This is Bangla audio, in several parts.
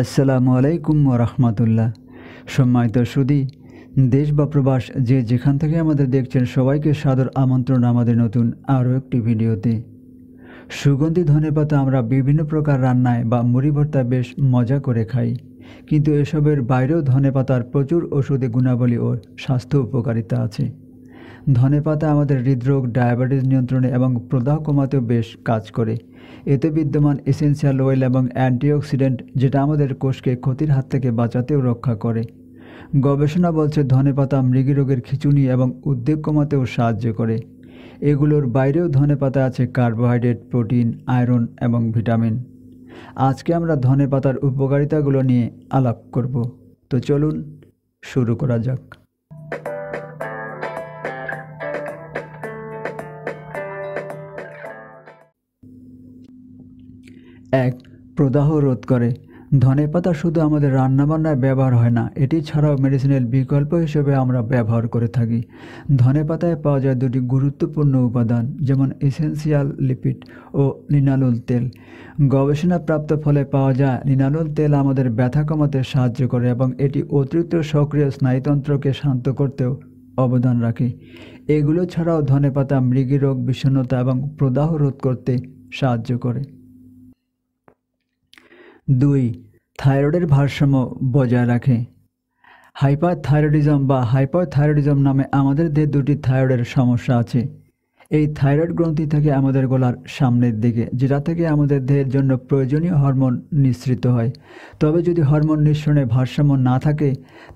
আসসালামু আলাইকুম রহমতুল্লাহ সম্মানিত সুদী দেশ বা প্রবাস যে যেখান থেকে আমাদের দেখছেন সবাইকে সাদর আমন্ত্রণ আমাদের নতুন আরও একটি ভিডিওতে সুগন্ধি ধনে পাতা আমরা বিভিন্ন প্রকার রান্নায় বা মুড়ি ভর্তা বেশ মজা করে খাই কিন্তু এসবের বাইরেও ধনে পাতার প্রচুর ওষুধে গুণাবলী ও স্বাস্থ্য উপকারিতা আছে ধনেপাতা আমাদের হৃদরোগ ডায়াবেটিস নিয়ন্ত্রণে এবং প্রদাহ কমাতেও বেশ কাজ করে এতে বিদ্যমান এসেন্সিয়াল অয়েল এবং অ্যান্টিঅক্সিডেন্ট যেটা আমাদের কোষকে ক্ষতির হাত থেকে বাঁচাতেও রক্ষা করে গবেষণা বলছে ধনেপাতা মৃগীরোগের খিচুনি এবং উদ্বেগ কমাতেও সাহায্য করে এগুলোর বাইরেও ধনেপাতা আছে কার্বোহাইড্রেট প্রোটিন আয়রন এবং ভিটামিন আজকে আমরা ধনেপাতার উপকারিতাগুলো নিয়ে আলাপ করব তো চলুন শুরু করা যাক এক প্রদাহ রোধ করে ধনে পাতা শুধু আমাদের রান্নাবান্নায় ব্যবহার হয় না এটি ছাড়াও মেডিসিনের বিকল্প হিসেবে আমরা ব্যবহার করে থাকি ধনে পাতায় পাওয়া যায় দুটি গুরুত্বপূর্ণ উপাদান যেমন এসেন্সিয়াল লিপিড ও লিনালুল তেল গবেষণাপ্রাপ্ত ফলে পাওয়া যায় লিনালুল তেল আমাদের ব্যথা কমাতে সাহায্য করে এবং এটি অতিরিক্ত সক্রিয় স্নায়ুতন্ত্রকে শান্ত করতেও অবদান রাখে এগুলো ছাড়াও ধনে পাতা মৃগী রোগ বিষণ্ণতা এবং প্রদাহ রোধ করতে সাহায্য করে দুই থাইরয়েডের ভারসাম্য বজায় রাখে হাইপারথাইরয়েডিজম বা হাইপারথাইরয়েডিজম নামে আমাদের দেহ দুটি থাইরয়েডের সমস্যা আছে এই থাইরয়েড গ্রন্থি থাকে আমাদের গলার সামনের দিকে যেটা থেকে আমাদের দেহের জন্য প্রয়োজনীয় হরমোন নিঃসৃত হয় তবে যদি হরমোন নিঃসরণে ভারসাম্য না থাকে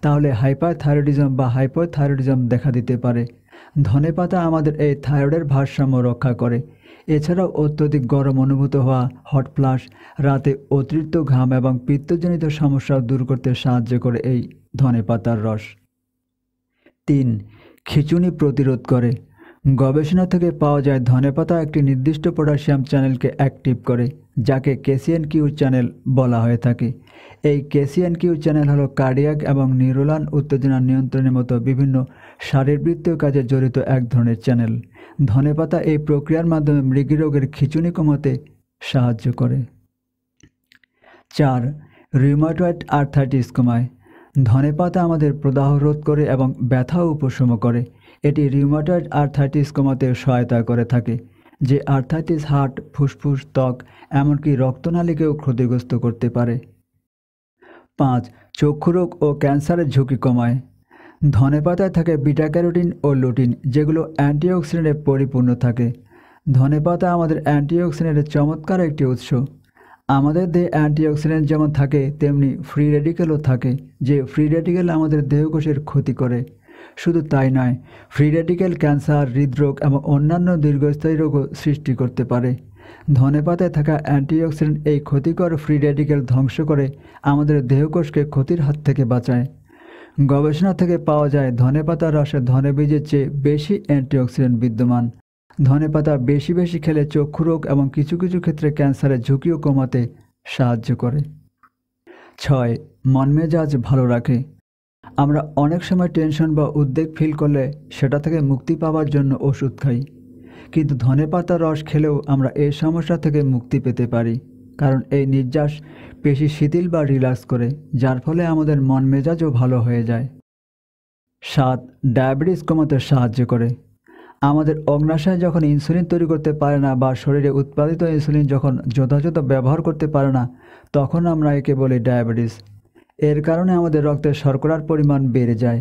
তাহলে হাইপারথাইরয়েডিজম বা হাইপারথাইরয়েডিজম দেখা দিতে পারে ধনেপাতা আমাদের এই থাইরয়েডের ভারসাম্য রক্ষা করে এছাড়াও অত্যধিক গরম অনুভূত হওয়া হট ফ্লাশ রাতে অতিরিক্ত ঘাম এবং পিত্তজনিত সমস্যা দূর করতে সাহায্য করে এই ধনেপাতার রস তিন খিচুনি প্রতিরোধ করে গবেষণা থেকে পাওয়া যায় ধনেপাতা একটি নির্দিষ্ট পটাশিয়াম চ্যানেলকে অ্যাক্টিভ করে যাকে কেসিয়ান কিউ চ্যানেল বলা হয়ে থাকে এই কেসিয়ান কিউ চ্যানেল হলো কার্ডিয়াক এবং নিউরোলান উত্তেজনা নিয়ন্ত্রণের মতো বিভিন্ন শারীরবৃত্তীয় কাজে জড়িত এক ধরনের চ্যানেল ধনেপাতা এই প্রক্রিয়ার মাধ্যমে মৃগীরোগের খিচুনি কমাতে সাহায্য করে চার রিউমাটয়েড আর্থাইটিস কমায় ধনেপাতা আমাদের প্রদাহ রোধ করে এবং ব্যথা উপশম করে এটি রিউমাটয়েড আর্থাইটিস কমাতে সহায়তা করে থাকে যে আর্থাইটিস হার্ট ফুসফুস ত্বক এমনকি রক্তনালীকেও ক্ষতিগ্রস্ত করতে পারে পাঁচ চক্ষুরোগ ও ক্যান্সারের ঝুঁকি কমায় ধনে পাতায় থাকে বিটা ক্যারোটিন ও লুটিন যেগুলো অ্যান্টিঅক্সিডেন্টে পরিপূর্ণ থাকে ধনে পাতা আমাদের অ্যান্টিঅক্সিডেন্টের চমৎকার একটি উৎস আমাদের দেহে অ্যান্টিঅক্সিডেন্ট যেমন থাকে তেমনি ফ্রি রেডিক্যালও থাকে যে ফ্রি রেডিক্যাল আমাদের দেহকোষের ক্ষতি করে শুধু তাই নয় ফ্রি রেডিক্যাল ক্যান্সার হৃদরোগ এবং অন্যান্য দীর্ঘস্থায়ী রোগও সৃষ্টি করতে পারে ধনে থাকা অ্যান্টিঅক্সিডেন্ট এই ক্ষতিকর ফ্রি রেডিক্যাল ধ্বংস করে আমাদের দেহকোষকে ক্ষতির হাত থেকে বাঁচায় গবেষণা থেকে পাওয়া যায় ধনে পাতার রসে ধনে বীজের চেয়ে বেশি অ্যান্টিঅক্সিডেন্ট বিদ্যমান ধনেপাতা বেশি বেশি খেলে চক্ষু রোগ এবং কিছু কিছু ক্ষেত্রে ক্যান্সারের ঝুঁকিও কমাতে সাহায্য করে ছয় মন মেজাজ ভালো রাখে আমরা অনেক সময় টেনশন বা উদ্বেগ ফিল করলে সেটা থেকে মুক্তি পাওয়ার জন্য ওষুধ খাই কিন্তু পাতা রস খেলেও আমরা এই সমস্যা থেকে মুক্তি পেতে পারি কারণ এই নির্যাস পেশি শিথিল বা রিল্যাক্স করে যার ফলে আমাদের মন মেজাজও ভালো হয়ে যায় সাত ডায়াবেটিস কমাতে সাহায্য করে আমাদের অগ্নাশয় যখন ইনসুলিন তৈরি করতে পারে না বা শরীরে উৎপাদিত ইনসুলিন যখন যথাযথ ব্যবহার করতে পারে না তখন আমরা একে বলি ডায়াবেটিস এর কারণে আমাদের রক্তের শর্করার পরিমাণ বেড়ে যায়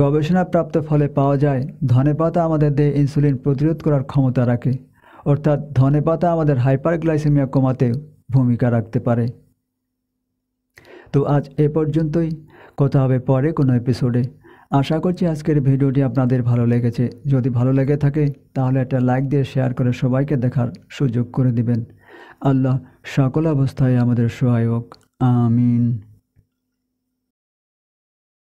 গবেষণাপ্রাপ্ত ফলে পাওয়া যায় ধনে পাতা আমাদের দেহে ইনসুলিন প্রতিরোধ করার ক্ষমতা রাখে অর্থাৎ ধনে পাতা আমাদের হাইপারগ্লাইসেমিয়া কমাতে ভূমিকা রাখতে পারে তো আজ এ পর্যন্তই কথা হবে পরে কোনো এপিসোডে আশা করছি আজকের ভিডিওটি আপনাদের ভালো লেগেছে যদি ভালো লেগে থাকে তাহলে একটা লাইক দিয়ে শেয়ার করে সবাইকে দেখার সুযোগ করে দিবেন আল্লাহ সকল অবস্থায় আমাদের সহায়ক আমিন